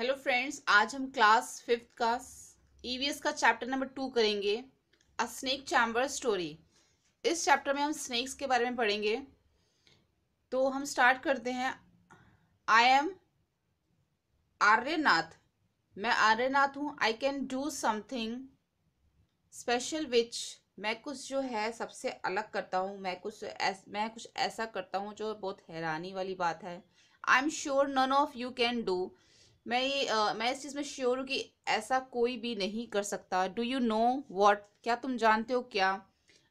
Hello friends आज हम class fifth का ईवीएस e का चैप्टर नंबर टू करेंगे अ स्नेक चैम्बर स्टोरी इस चैप्टर में हम स्नेक्स के बारे में पढ़ेंगे तो हम स्टार्ट करते हैं आई एम आर्यनाथ मैं आर्यनाथ हूँ I can do something special which मैं कुछ जो है सबसे अलग करता हूँ मैं कुछ ऐस, मैं कुछ ऐसा करता हूँ जो बहुत हैरानी वाली बात है I am sure none of you can do मैं ये मैं इस चीज़ में श्योर हूँ कि ऐसा कोई भी नहीं कर सकता डू यू नो वॉट क्या तुम जानते हो क्या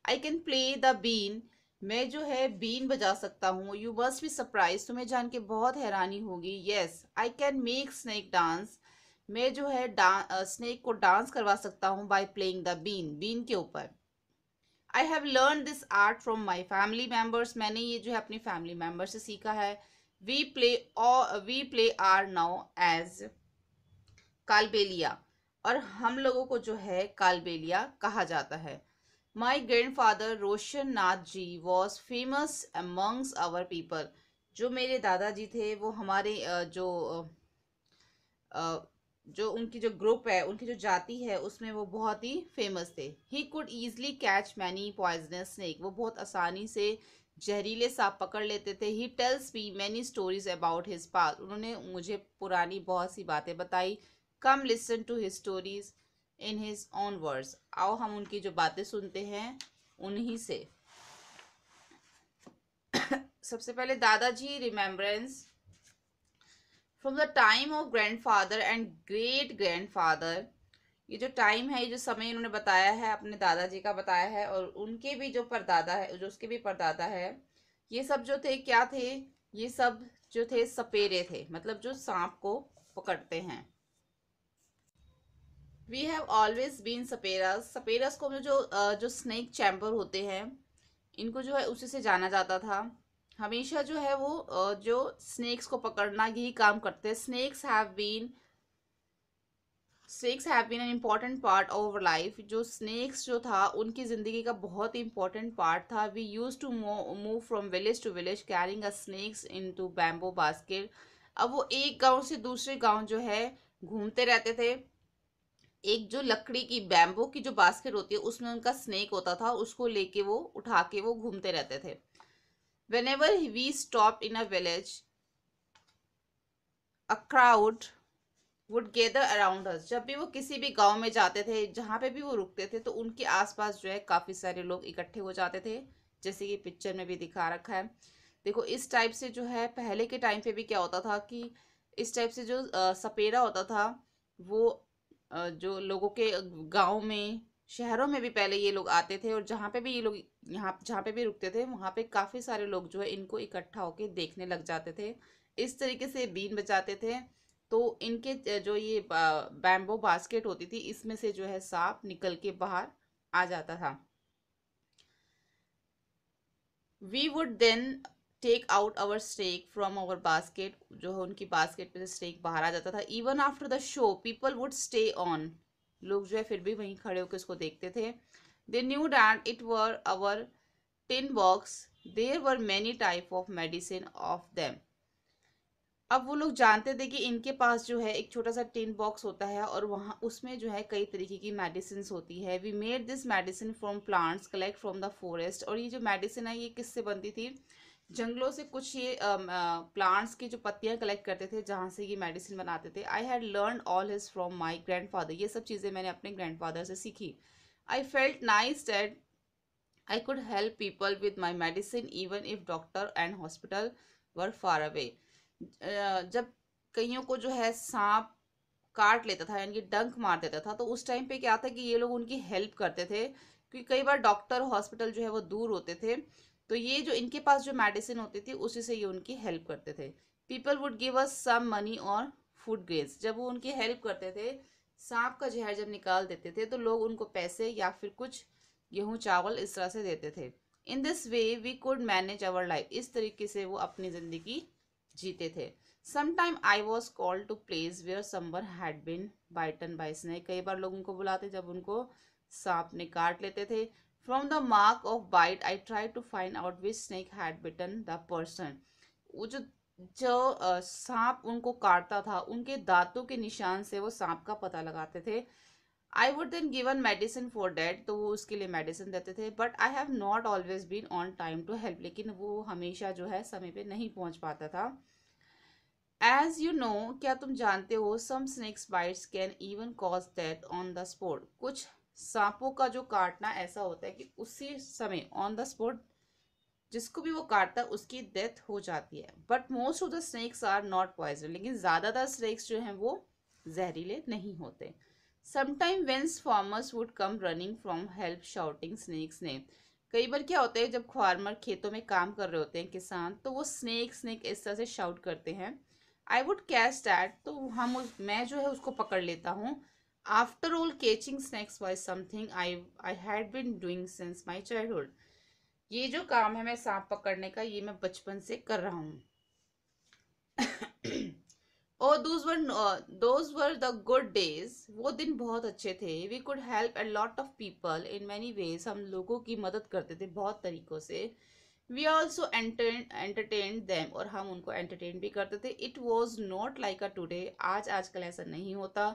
I can play the been मैं जो है बीन बजा सकता हूँ यू मस्ट बी सरप्राइज तुम्हें जान के बहुत हैरानी होगी yes I can make snake dance मैं जो है स्नैक को डांस करवा सकता हूँ बाई प्लेइंग द बीन बीन के ऊपर I have learn this art from my family members मैंने ये जो है अपनी फैमिली मेम्बर से सीखा है we play or we play are now as Kalbelia और हम लोगों को जो है कालबेलिया कहा जाता है my grandfather father Roshan Nath ji was famous amongst our people जो मेरे दादाजी थे वो हमारे जो जो उनकी जो ग्रुप है उनकी जो जाति है उसमें वो बहुत ही फेमस थे he could easily catch many poisonous snake वो बहुत आसानी से जहरीले सांप पकड़ लेते थे he tells me many stories about his past उन्होंने मुझे पुरानी बहुत सी बातें बताई come listen to his stories in his own words आओ हम उनकी जो बातें सुनते हैं उन्हीं से सबसे पहले दादाजी remembrance from the time of grandfather and great grandfather ये जो टाइम है ये जो समय इन्होंने बताया है अपने दादाजी का बताया है और उनके भी जो परदादा है जो उसके भी परदादा है ये सब जो थे क्या थे ये सब जो थे सपेरे थे मतलब जो सांप को पकड़ते हैं we have always been saperas सपेरास को जो जो स्नेक चैम्बर होते हैं इनको जो है उसी से जाना जाता था हमेशा जो है वो जो स्नेक्स को पकड़ना यही काम करते हैं snakes have been snakes have been an important part of our life जो स्नेक्स जो था उनकी ज़िंदगी का बहुत ही इंपॉर्टेंट पार्ट था we used to move from village to village carrying a snakes in two bamboo basket अब वो एक गांव से दूसरे गांव जो है घूमते रहते थे एक जो लकड़ी की बैम्बो की जो बास्केट होती है उसमें उनका स्नेक होता था उसको लेके वो उठा के वो घूमते रहते थे whenever we stop in a village a crowd would gather around hers जब भी वो किसी भी गांव में जाते थे जहाँ पे भी वो रुकते थे तो उनके आसपास जो है काफ़ी सारे लोग इकट्ठे हो जाते थे जैसे कि पिक्चर में भी दिखा रखा है देखो इस टाइप से जो है पहले के टाइम पे भी क्या होता था कि इस टाइप से जो सपेरा होता था वो जो लोगों के गाँव में शहरों में भी पहले ये लोग आते थे और जहाँ पे भी ये लोग यहाँ जहाँ पे भी रुकते थे वहाँ पे काफ़ी सारे लोग जो है इनको इकट्ठा होकर देखने लग जाते थे इस तरीके से बीन बजाते थे तो इनके जो ये बैम्बो बास्केट होती थी इसमें से जो है सांप निकल के बाहर आ जाता था we would then take out our snake from our basket जो है उनकी बास्केट में से स्टेक बाहर आ जाता था even after the show people would stay on लोग जो है फिर भी वहीं खड़े होकर उसको देखते थे they knew that it were our tin box there were many type of medicine of them अब वो लोग जानते थे कि इनके पास जो है एक छोटा सा टिन बॉक्स होता है और वहाँ उसमें जो है कई तरीके की मेडिसिन होती है we made this medicine from plants collect from the forest और ये जो मेडिसिन है ये किससे बनती थी जंगलों से कुछ ये प्लांट्स की जो पत्तियाँ कलेक्ट करते थे जहाँ से ये मेडिसिन बनाते थे I had learn all his from my grandfather ये सब चीज़ें मैंने अपने ग्रैंड फादर से सीखी I felt nice that I could help people with my medicine even if doctor and hospital were far away जब कईयों को जो है सांप काट लेता था यानी कि डंक मार देता था तो उस टाइम पे क्या था कि ये लोग उनकी हेल्प करते थे क्योंकि कई बार डॉक्टर हॉस्पिटल जो है वो दूर होते थे तो ये जो इनके पास जो मेडिसिन होती थी उसी से ये उनकी हेल्प करते थे people would give us some money और फूड ग्रेन्स जब वो उनकी हेल्प करते थे सांप का जहर जब निकाल देते थे तो लोग उनको पैसे या फिर कुछ गेहूँ चावल इस तरह से देते थे in this way we could manage our life इस तरीके से वो अपनी ज़िंदगी जीते थे sometime I was called to place where someone had been bitten by snake कई बार लोगों को बुलाते जब उनको सांप ने काट लेते थे from the mark of bite I try to find out which snake had bitten the person वो जो जो सांप उनको काटता था उनके दांतों के निशान से वो सांप का पता लगाते थे I would then given medicine for that तो वो उसके लिए मेडिसिन देते थे but I have not always been on time to help लेकिन वो हमेशा जो है समय पर नहीं पहुंच पाता था एज यू नो क्या तुम जानते हो some snakes bites can even cause death on the spot कुछ सांपों का जो काटना ऐसा होता है कि उसी समय ऑन द स्पॉट जिसको भी वो काटता है उसकी डेथ हो जाती है but most of the snakes are not poison लेकिन ज़्यादातर स्नेक्स जो हैं वो जहरीले नहीं होते sometime when farmers would come running from help shouting snakes name कई बार क्या होता है जब फार्मर खेतों में काम कर रहे होते हैं किसान तो वो स्नेक स्नेक इस तरह से शाउट करते हैं आई वुड कैच डैट तो हम उस मैं जो है उसको पकड़ लेता हूँ after all catching snakes was something I I had been doing since my childhood ये जो काम है मैं सांप पकड़ने का ये मैं बचपन से कर रहा हूँ और those were those were the good days वो दिन बहुत अच्छे थे we could help a lot of people in many ways हम लोगों की मदद करते थे बहुत तरीक़ों से वी ऑल्सो एंटरटेन दैम और हम उनको एंटरटेन भी करते थे it was not like a today आज आजकल ऐसा नहीं होता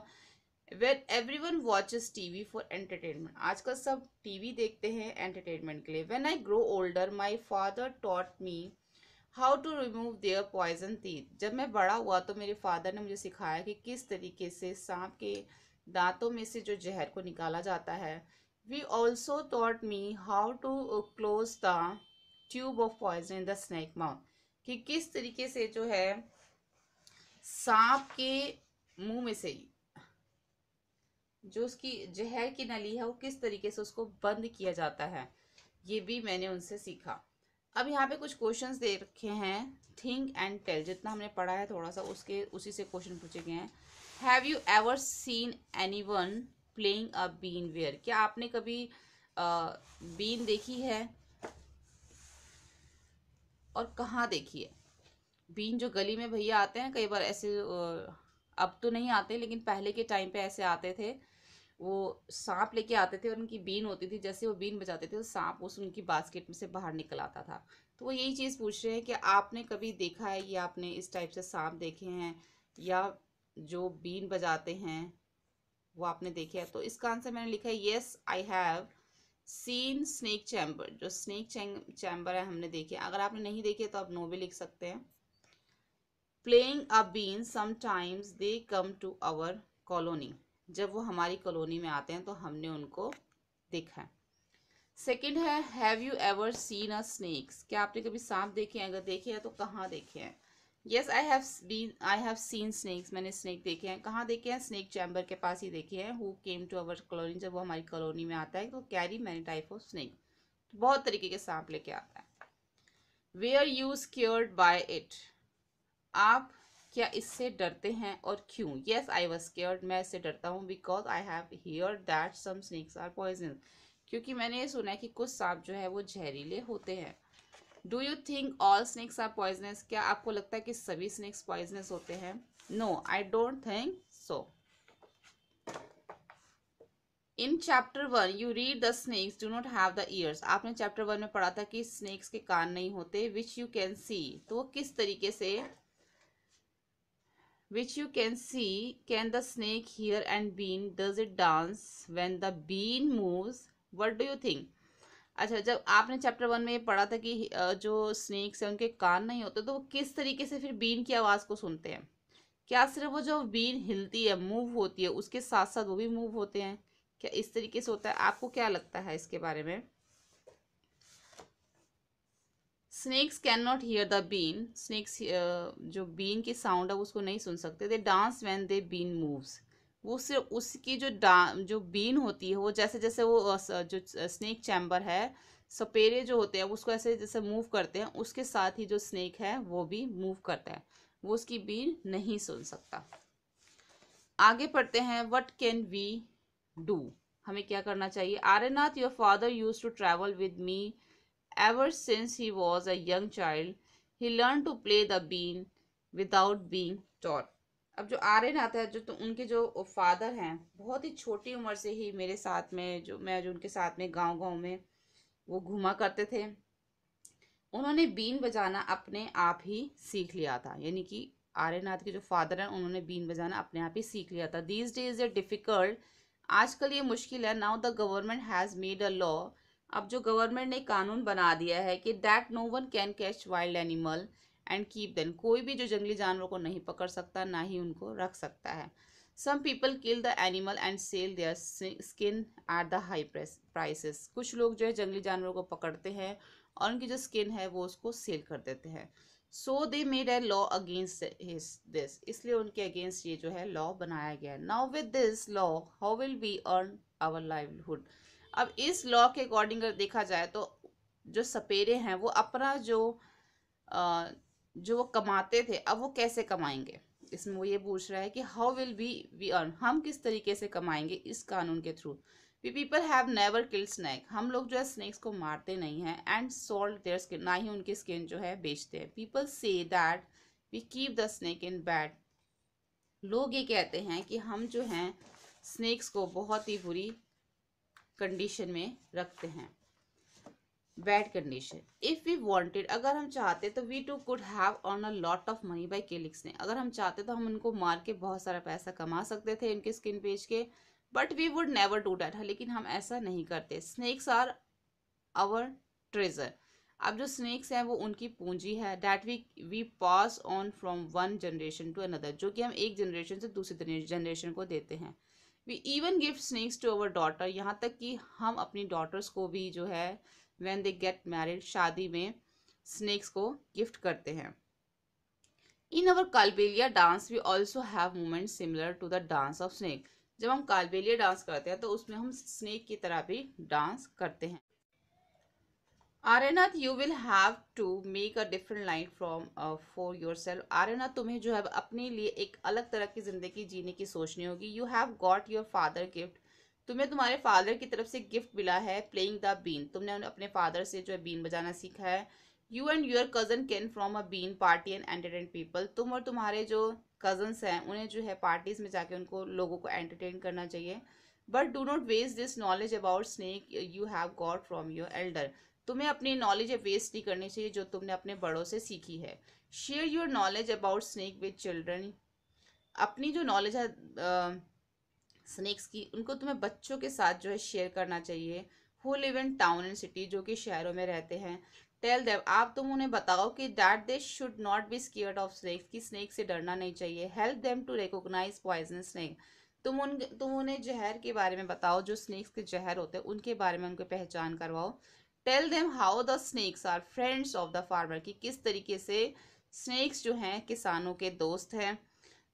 where everyone watches T V for entertainment आजकल सब टी वी देखते हैं एंटरटेनमेंट के लिए when I grow older my father taught me how to remove their poison teeth जब मैं बड़ा हुआ तो मेरे फादर ने मुझे सिखाया कि किस तरीके से सांप के दांतों में से जो जहर को निकाला जाता है we also taught me how to close the tube of poison the snake mouth कि किस तरीके से जो है सांप के मुंह में से जो उसकी जहर की नली है वो किस तरीके से उसको बंद किया जाता है ये भी मैंने उनसे सीखा अब यहाँ पे कुछ क्वेश्चंस दे रखे हैं थिंक एंड टेल जितना हमने पढ़ा है थोड़ा सा उसके उसी से क्वेश्चन पूछे गए हैं have you ever seen anyone playing a been where क्या आपने कभी बीन बीन देखी है और कहाँ देखी है बीन जो गली में भैया आते हैं कई बार ऐसे अब तो नहीं आते लेकिन पहले के टाइम पे ऐसे आते थे वो सांप लेके आते थे और उनकी बीन होती थी जैसे वो बीन बजाते थे तो सांप उस उनकी बास्केट में से बाहर निकल आता था तो वो यही चीज़ पूछ रहे हैं कि आपने कभी देखा है या आपने इस टाइप से सांप देखे हैं या जो बीन बजाते हैं वो आपने देखे हैं तो इसका आंसर मैंने लिखा है yes I have seen snake charmer जो स्नेक चैम्बर है हमने देखे अगर आपने नहीं देखे तो आप नो भी लिख सकते हैं playing a been sometimes they come to our colony जब वो हमारी कॉलोनी में आते हैं तो हमने उनको देखा है सेकेंड है have you ever seen a snakes क्या आपने कभी सांप देखे हैं अगर देखे हैं तो कहाँ देखे हैं yes I have been I have seen snakes मैंने स्नैक देखे हैं कहाँ देखे हैं स्नैक चैम्बर के पास ही देखे हैं who came to our colony जब वो हमारी कॉलोनी में आता है तो carry many type of snake तो बहुत तरीके के सांप लेके आता है way are you scared by it आप क्या इससे डरते हैं और क्यों येस आई वॉज केयर्ड मैं इससे डरता हूँ because I have hear that some snakes are poison क्योंकि मैंने ये सुना है कि कुछ सांप जो है वो जहरीले होते हैं do you think all snakes are poisonous क्या आपको लगता है कि सभी स्नैक्स पॉइजनस होते हैं no I don't think so in chapter one you read the snakes do not have the ears आपने चैप्टर वन में पढ़ा था कि स्नैक्स के कान नहीं होते विच यू कैन सी तो वो किस तरीके से which you can see can the snake hear and bean does it dance when the bean moves what do you think अच्छा जब आपने चैप्टर वन में पढ़ा था कि जो स्नेक्स हैं उनके कान नहीं होते तो वो किस तरीके से फिर बीन की आवाज़ को सुनते हैं क्या सिर्फ वो जो बीन हिलती है मूव होती है उसके साथ साथ वो भी मूव होते हैं क्या इस तरीके से होता है आपको क्या लगता है इसके बारे में snakes can not hear the been snakes जो बीन की साउंड है उसको नहीं सुन सकते they dance when the been moves वो सिर्फ उसकी जो डा जो बीन होती है वो जैसे जैसे वो जो स्नेक चैम्बर है सपेरे जो होते हैं उसको ऐसे जैसे मूव करते हैं उसके साथ ही जो स्नेक है वो भी मूव करता है वो उसकी बीन नहीं सुन सकता आगे पढ़ते हैं वट कैन वी डू हमें क्या करना चाहिए Aryanath your father use to travel with me Ever since he was a young child, he learned to play the bean without being taught. अब जो आर्य आता है जो तो उनके जो फादर हैं बहुत ही छोटी उम्र से ही मेरे साथ में जो मैं जो उनके साथ में गांव गांव में वो घूमा करते थे उन्होंने बीन बजाना अपने आप ही सीख लिया था यानी कि नाथ के जो फादर हैं उन्होंने बीन बजाना अपने आप ही सीख लिया था these day is a difficult आजकल ये मुश्किल है now the government has made a law अब जो गवर्नमेंट ने कानून बना दिया है कि that no one can catch wild animal and keep then कोई भी जो जंगली जानवर को नहीं पकड़ सकता ना ही उनको रख सकता है some people kill the animal and sell their skin at the high prices कुछ लोग जो है जंगली जानवरों को पकड़ते हैं और उनकी जो स्किन है वो उसको सेल कर देते हैं so they made a law against his this इसलिए उनके अगेंस्ट ये जो है लॉ बनाया गया है now with this law how will be earn our livelihood अब इस लॉ के अकॉर्डिंग अगर देखा जाए तो जो सपेरे हैं वो अपना जो जो वो कमाते थे अब वो कैसे कमाएंगे इसमें वो ये पूछ रहा है कि how will be we earn हम किस तरीके से कमाएंगे इस कानून के through we people have never killed snake हम लोग जो है स्नैक्स को मारते नहीं हैं एंड सॉल्ट देयर स्किन ना ही उनकी स्किन जो है बेचते हैं people say that we keep the snake in bad लोग ये कहते हैं कि हम जो हैं स्नैक्स को बहुत ही बुरी कंडीशन में रखते हैं bad condition if we wanted अगर हम चाहते तो we too could have on a lot of money by केलिक्स ने अगर हम चाहते तो हम उनको मार के बहुत सारा पैसा कमा सकते थे उनके स्किन पेज के but we would never do that लेकिन हम ऐसा नहीं करते स्नैक्स आर आवर ट्रेजर अब जो स्नैक्स हैं वो उनकी पूंजी है that we we pass on from one generation to another जो कि हम एक जनरेशन से दूसरी जनरेशन को देते हैं we even give snakes to our daughter यहाँ तक कि हम अपनी डॉटर्स को भी जो है वेन दे गेट मैरिड शादी में स्नेक्स को गिफ्ट करते हैं in our Kalbelia dance we also have moment similar to the dance of snake जब हम कालबेलिया डांस करते हैं तो उसमें हम स्नेक की तरह भी डांस करते हैं Aryanath you will have to make a different life from for yourself Aryanath तुम्हें जो है अपने लिए एक अलग तरह की ज़िंदगी जीने की सोचनी होगी you have got your father gift तुम्हें तुम्हारे फादर की तरफ से गिफ्ट मिला है प्लेइंग द बीन तुमने अपने फादर से जो है बीन बजाना सीखा है you and your cousin can from a been party and entertain people तुम और तुम्हारे जो कज़न्स हैं उन्हें जो है पार्टीज़ में जाके उनको लोगों को एंटरटेन करना चाहिए but do not waste this knowledge about snake you have got from your elder तुम्हें अपनी नॉलेज वेस्ट नहीं करनी चाहिए जो तुमने अपने बड़ों से सीखी है share your knowledge about snake with children अपनी जो नॉलेज है स्नैक्स की उनको तुम्हें बच्चों के साथ जो है शेयर करना चाहिए who live in town and city जो कि शहरों में रहते हैं टेल देव आप तुम उन्हें बताओ कि that they should not be scared of snakes कि स्नेक से डरना नहीं चाहिए help them to recognise poison snake तुम उन तुम उन्हें जहर के बारे में बताओ जो स्नेक्स के जहर होते हैं उनके बारे में उनको पहचान करवाओ tell them how the snakes are friends of the farmer कि किस तरीके से स्नैक्स जो हैं किसानों के दोस्त हैं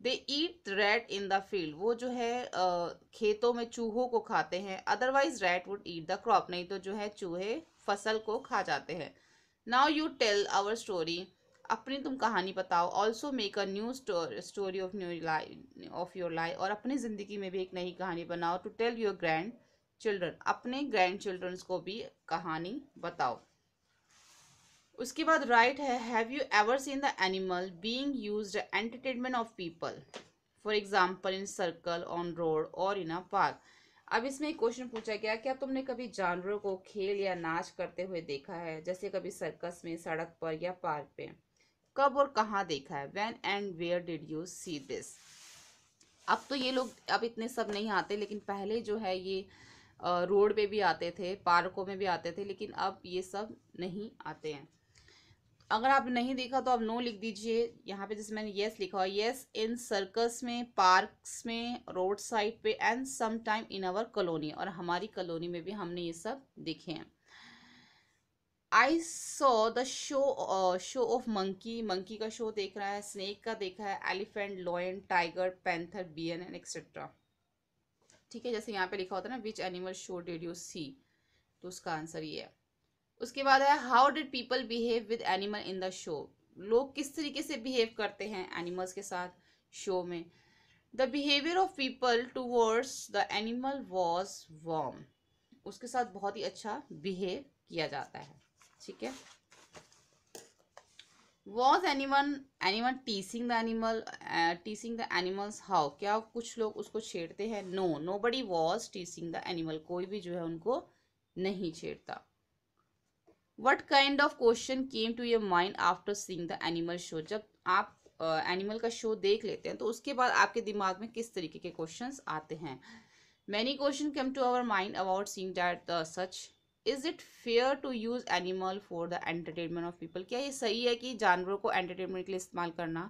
they eat rat in the field वो जो है खेतों में चूहों को खाते हैं otherwise rat would eat the crop नहीं तो जो है चूहे फसल को खा जाते हैं now you tell our story अपनी तुम कहानी बताओ also make a new story of new life of your life और अपनी ज़िंदगी में भी एक नई कहानी बनाओ to tell your grand children अपने ग्रैंड चिल्ड्रंस को भी कहानी बताओ उसके बाद राइट है have you ever seen the animal being used entertainment of people for example in circle on road और इन अ पार्क अब इसमें एक क्वेश्चन पूछा गया क्या तुमने कभी जानवरों को खेल या नाच करते हुए देखा है जैसे कभी सर्कस में सड़क पर या पार्क पे कब और कहाँ देखा है when and where did you see this अब तो ये लोग अब इतने सब नहीं आते लेकिन पहले जो है ये रोड पे भी आते थे पार्कों में भी आते थे लेकिन अब ये सब नहीं आते हैं अगर आप नहीं देखा तो आप नो लिख दीजिए यहाँ पे जैसे मैंने येस लिखा हुआ येस इन सर्कस में पार्क्स में रोड साइड पे and some time in our colony और हमारी कॉलोनी में भी हमने ये सब देखे हैं I saw the show show of monkey monkey का शो देख रहा है स्नेक का देखा है elephant lion tiger panther bear and etcetera ठीक है जैसे यहाँ पे लिखा होता है ना which animal show did you see तो उसका आंसर ये है उसके बाद है how did people behave with animal in the show लोग किस तरीके से बिहेव करते हैं एनिमल्स के साथ शो में the behaviour of people towards the animal was warm उसके साथ बहुत ही अच्छा बिहेव किया जाता है ठीक है was anyone teasing the animal teasing the animals how क्या कुछ लोग उसको छेड़ते हैं no nobody was teasing the animal कोई भी जो है उनको नहीं छेड़ता what kind of question came to your mind after seeing the animal show जब आप एनिमल uh, का शो देख लेते हैं तो उसके बाद आपके दिमाग में किस तरीके के क्वेश्चन आते हैं many question come to our mind about seeing that such is it fair to use animal for the entertainment of people क्या ये सही है कि जानवरों को एंटरटेनमेंट के लिए इस्तेमाल करना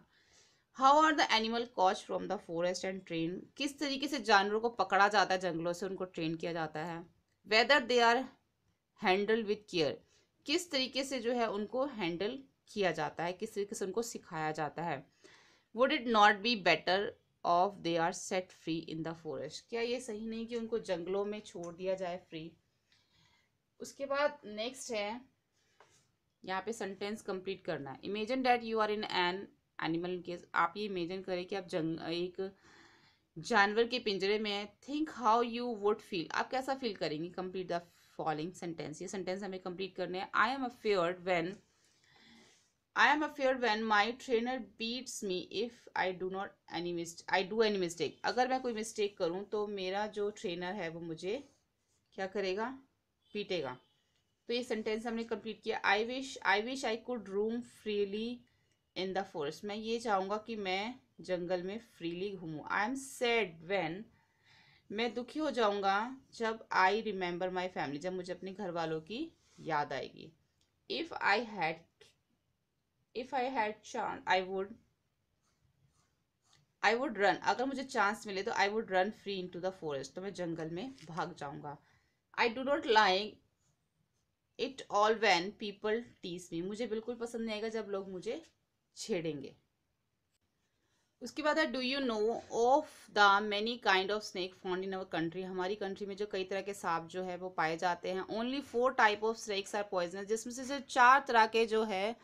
how are the animal caught from the forest and train किस तरीके से जानवरों को पकड़ा जाता है जंगलों से उनको ट्रेन किया जाता है whether they are handle with care किस तरीके से जो है उनको हैंडल किया जाता है किस तरीके से उनको सिखाया जाता है would it not be better off they are set free in the forest क्या ये सही नहीं कि उनको जंगलों में छोड़ दिया जाए फ्री उसके बाद नेक्स्ट है यहाँ पे सेंटेंस कंप्लीट करना है imagine that you are in an animal cage आप ये इमेजिन करें कि आप जंग एक जानवर के पिंजरे में है think how you would feel आप कैसा फील करेंगे कंप्लीट द फॉलोइंग सेंटेंस ये सेंटेंस हमें कंप्लीट करने हैं I am afraid when I am afraid when my trainer beats me if I do not any mistake I do any mistake अगर मैं कोई मिस्टेक करूँ तो मेरा जो ट्रेनर है वो मुझे क्या करेगा पीटेगा तो ये सेंटेंस हमने कंप्लीट किया I wish I wish I could roam freely in the forest मैं ये चाहूँगा कि मैं जंगल में फ्रीली घूमूँ आई एम सैड वेन मैं दुखी हो जाऊँगा जब आई रिमेंबर माई फैमिली जब मुझे अपने घर वालों की याद आएगी if I had if I had chance I would, I would run अगर मुझे चांस मिले तो I would run free into the forest तो मैं जंगल में भाग जाऊंगा I do not like it all when people tease me. मुझे बिल्कुल पसंद नहीं आएगा जब लोग मुझे छेड़ेंगे उसके बाद है do you know of the many kind of snake found in our country हमारी कंट्री में जो कई तरह के सांप जो है वो पाए जाते हैं only four type of snakes are poisonous जिसमें से सिर्फ चार तरह के जो है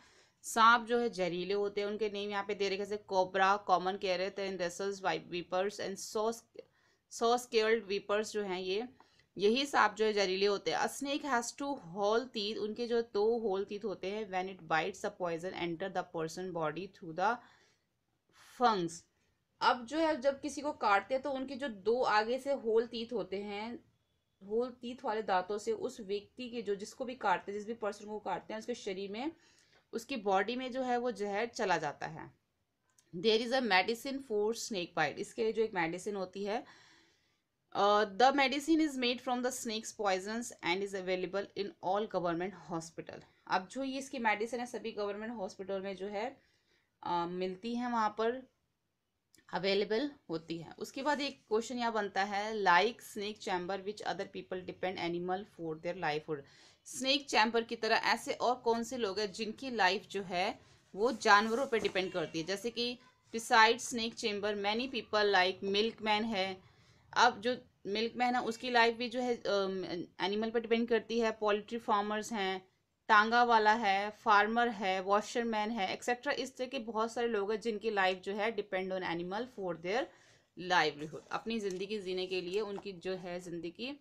सांप जो है जहरीले होते हैं उनके नेम यहाँ पे दे रखे जैसे cobra common krait and Russell's vipers and saw saw scaled vipers जो हैं ये यही सांप जो है जहरीले होते हैं स्नेक हैज़ टू होल तीथ उनके जो दो होल तीथ होते हैं when it bites a poison enter the person body through the fangs अब जो है जब किसी को काटते हैं तो उनके जो दो आगे से होल तीत होते हैं होल तीत वाले दांतों से उस व्यक्ति के जो जिसको भी काटते हैं जिस भी पर्सन को काटते हैं उसके शरीर में उसकी बॉडी में जो है वो जहर चला जाता है there is a medicine for snake bite इसके लिए जो एक मेडिसिन होती है Uh, the medicine is made from the snakes poisons and is available in all government hospital अब जो ये इसकी मेडिसिन है सभी गवर्नमेंट हॉस्पिटल में जो है आ, uh, मिलती है वहाँ पर अवेलेबल होती है उसके बाद एक क्वेश्चन यहाँ बनता है like snake charmer which other people depend animal for their livelihood snake charmer की तरह ऐसे और कौन से लोग हैं जिनकी लाइफ जो है वो जानवरों पर डिपेंड करती है जैसे कि beside snake charmer many people like milkman है अब जो मिल्क मैन है उसकी लाइफ भी जो है एनिमल पर डिपेंड करती है पोल्ट्री फार्मर्स हैं टांगा वाला है फार्मर है वॉशरमैन है एक्सेट्रा इस तरह के बहुत सारे लोग हैं जिनकी लाइफ जो है depend on animal for their livelihood अपनी ज़िंदगी जीने के लिए उनकी जो है ज़िंदगी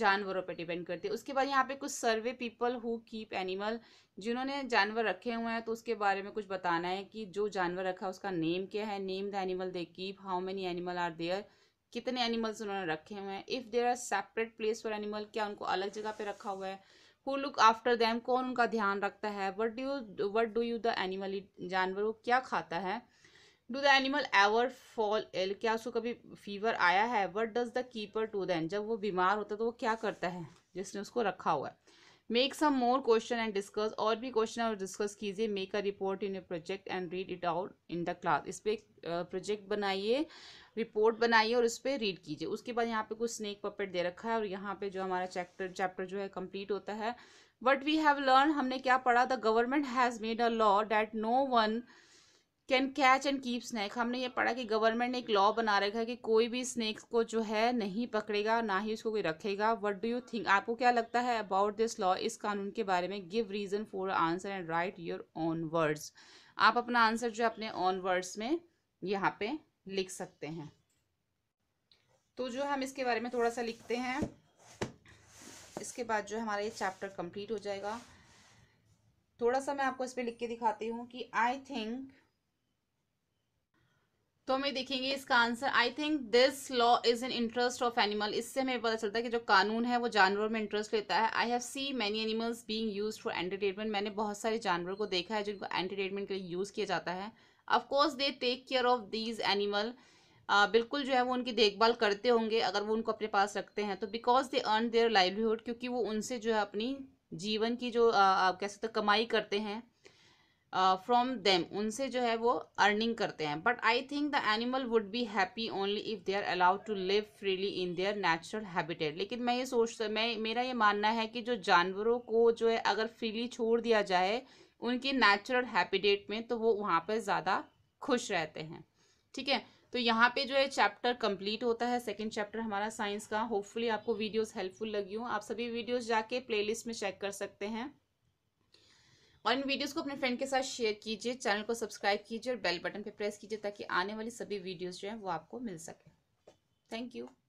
जानवरों पर डिपेंड करती है उसके बाद यहाँ पे कुछ survey people who keep animal जिन्होंने जानवर रखे हुए हैं तो उसके बारे में कुछ बताना है कि जो जानवर रखा है उसका नेम क्या है name the animal they keep how many animal are there कितने एनिमल्स उन्होंने रखे हुए हैं if there are separate place for animal क्या उनको अलग जगह पे रखा हुआ है हु लुक आफ्टर दैम कौन उनका ध्यान रखता है what do what do you the animal जानवर वो क्या खाता है do the animal ever fall ill क्या उसको कभी फीवर आया है what does the keeper do then जब वो बीमार होता है तो वो क्या करता है जिसने उसको रखा हुआ है make some more question and discuss और भी क्वेश्चन और डिस्कस कीजिए make a report in a project and read it out in the class इस पर एक प्रोजेक्ट बनाइए रिपोर्ट बनाइए और उस पर रीड कीजिए उसके बाद यहाँ पे कुछ स्नेक पपेट दे रखा है और यहाँ पे जो हमारा चैप्टर चैप्टर जो है कंप्लीट होता है वट वी हैव लर्न हमने क्या पढ़ा the government has made a law that no one can catch and keep snake हमने ये पढ़ा कि गवर्नमेंट ने एक लॉ बना रखा है कि कोई भी स्नैक्स को जो है नहीं पकड़ेगा ना ही उसको कोई रखेगा वट डू यू थिंक आपको क्या लगता है अबाउट दिस लॉ इस कानून के बारे में give reason for answer and write your own words आप अपना आंसर जो है अपने ऑन वर्ड्स में यहाँ पे लिख सकते हैं तो जो हम इसके बारे में थोड़ा सा लिखते हैं इसके बाद जो हमारा ये चैप्टर कंप्लीट हो जाएगा थोड़ा सा मैं आपको इस पर लिख के दिखाती हूँ कि आई थिंक तो हमें देखेंगे इसका answer I think this law is in interest of animal इससे हमें पता चलता है कि जो कानून है वो जानवरों में इंटरेस्ट लेता है I have see many animals being use for entertainment मैंने बहुत सारे जानवरों को देखा है जिनको एंटरटेनमेंट के लिए यूज़ किया जाता है course they take care of these animal बिल्कुल जो है वो उनकी देखभाल करते होंगे अगर वो उनको अपने पास रखते हैं तो because they earn their livelihood क्योंकि वो उनसे जो है अपनी जीवन की जो आप कह सकते कमाई करते हैं फ्रॉम देम उनसे जो है वो अर्निंग करते हैं but I think the animal would be happy only if they are allowed to live freely in their natural habitat लेकिन मैं ये सोचता मैं मेरा ये मानना है कि जो जानवरों को जो है अगर फ्रीली छोड़ दिया जाए उनके नेचुरल हैबिटेट में तो वो वहाँ पर ज़्यादा खुश रहते हैं ठीक है तो यहाँ पे जो है चैप्टर कंप्लीट होता है सेकंड चैप्टर हमारा साइंस का होपफुली आपको वीडियोस हेल्पफुल लगी हो आप सभी वीडियोस जाके प्लेलिस्ट में चेक कर सकते हैं और इन वीडियोस को अपने फ्रेंड के साथ शेयर कीजिए चैनल को सब्सक्राइब कीजिए और बेल बटन पर प्रेस कीजिए ताकि आने वाली सभी वीडियोज़ जो हैं वो आपको मिल सके थैंक यू